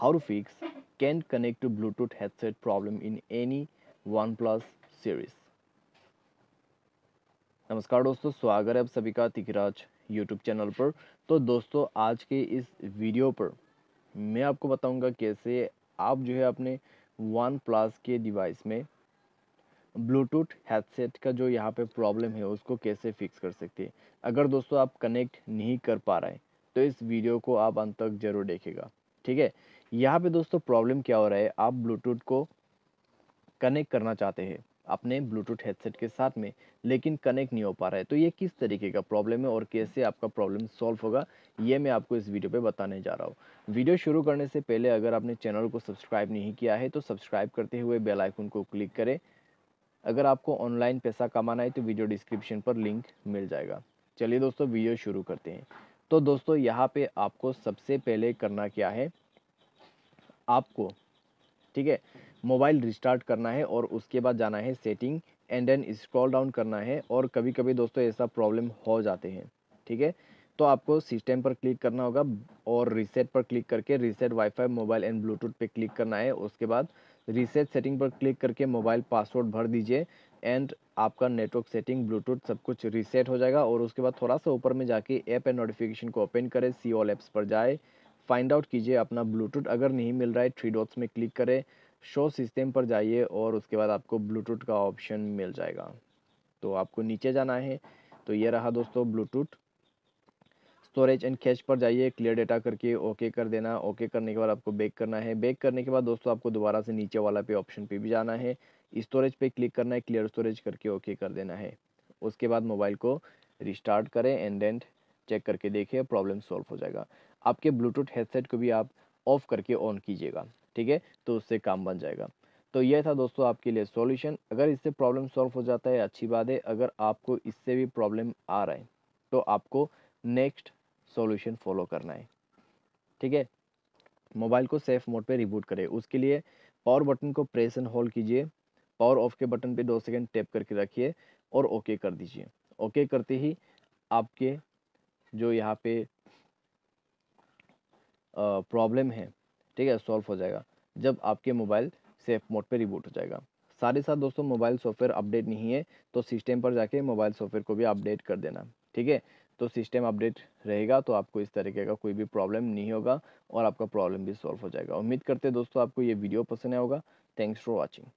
how to fix can't connect to Bluetooth headset problem in any OnePlus series. नमस्कार दोस्तों स्वागत है आप सभी का तिकराज यूट्यूब चैनल पर तो दोस्तों आज के इस वीडियो पर मैं आपको बताऊंगा कैसे आप जो है अपने वन प्लस के डिवाइस में ब्लूटूथ हेडसेट का जो यहाँ पे प्रॉब्लम है उसको कैसे फिक्स कर सकते हैं अगर दोस्तों आप कनेक्ट नहीं कर पा रहे हैं तो इस वीडियो को आप अंत तक जरूर देखेगा ठीक है यहाँ पे दोस्तों प्रॉब्लम क्या हो रहा है आप ब्लूटूथ को कनेक्ट करना चाहते हैं अपने ब्लूटूथ हेडसेट के साथ में लेकिन कनेक्ट नहीं हो पा रहा है तो ये किस तरीके का प्रॉब्लम है और कैसे आपका प्रॉब्लम सॉल्व होगा ये मैं आपको इस वीडियो पे बताने जा रहा हूँ वीडियो शुरू करने से पहले अगर आपने चैनल को सब्सक्राइब नहीं किया है तो सब्सक्राइब करते हुए बेल आइकन को क्लिक करें अगर आपको ऑनलाइन पैसा कमाना है तो वीडियो डिस्क्रिप्शन पर लिंक मिल जाएगा चलिए दोस्तों वीडियो शुरू करते हैं तो दोस्तों यहाँ पे आपको सबसे पहले करना क्या है आपको ठीक है मोबाइल रिस्टार्ट करना है और उसके बाद जाना है setting and then scroll down करना है और कभी कभी दोस्तों ऐसा प्रॉब्लम हो जाते हैं ठीक है तो आपको सिस्टम पर क्लिक करना होगा और रीसेट पर क्लिक करके reset WiFi mobile and Bluetooth पे क्लिक करना है उसके बाद रीसेट सेटिंग पर क्लिक करके मोबाइल पासवर्ड भर दीजिए एंड आपका नेटवर्क सेटिंग ब्लूटूथ सब कुछ रीसेट हो जाएगा और उसके बाद थोड़ा सा ऊपर में जाके ऐप एंड नोटिफिकेशन को ओपन करें सी ऑल ऐप्स पर जाए फाइंड आउट कीजिए अपना ब्लूटूथ अगर नहीं मिल रहा है थ्री डॉट्स में क्लिक करें शो सिस्टम पर जाइए और उसके बाद आपको ब्लूटूथ का ऑप्शन मिल जाएगा तो आपको नीचे जाना है तो ये रहा दोस्तों ब्लूटूथ स्टोरेज एंड कैश पर जाइए क्लियर डेटा करके ओके कर देना ओके करने के बाद आपको बैक करना है बैक करने के बाद दोस्तों आपको दोबारा से नीचे वाला पे ऑप्शन पे भी जाना है स्टोरेज पे क्लिक करना है क्लियर स्टोरेज करके ओके कर देना है उसके बाद मोबाइल को रिस्टार्ट करें एंड एंड चेक करके देखिए प्रॉब्लम सॉल्व हो जाएगा आपके ब्लूटूथ हेडसेट को भी आप ऑफ करके ऑन कीजिएगा ठीक है तो उससे काम बन जाएगा तो यह था दोस्तों आपके लिए सॉल्यूशन अगर इससे प्रॉब्लम सॉल्व हो जाता है अच्छी बात है अगर आपको इससे भी प्रॉब्लम आ रहा है तो आपको नेक्स्ट सॉल्यूशन फॉलो करना है ठीक है मोबाइल को सेफ मोड पे रिबूट करें उसके लिए पावर बटन को प्रेस एंड होल्ड कीजिए पावर ऑफ के बटन पे दो सेकंड टैप करके रखिए और ओके कर दीजिए ओके करते ही आपके जो यहाँ पे प्रॉब्लम है ठीक है सॉल्व हो जाएगा जब आपके मोबाइल सेफ मोड पे रिबूट हो जाएगा सारे साथ दोस्तों मोबाइल सॉफ्टवेयर अपडेट नहीं है तो सिस्टम पर जाके मोबाइल सॉफ्टवेयर को भी अपडेट कर देना ठीक है तो सिस्टम अपडेट रहेगा तो आपको इस तरीके का कोई भी प्रॉब्लम नहीं होगा और आपका प्रॉब्लम भी सॉल्व हो जाएगा उम्मीद करते हैं दोस्तों आपको ये वीडियो पसंद आएगा थैंक्स फॉर वॉचिंग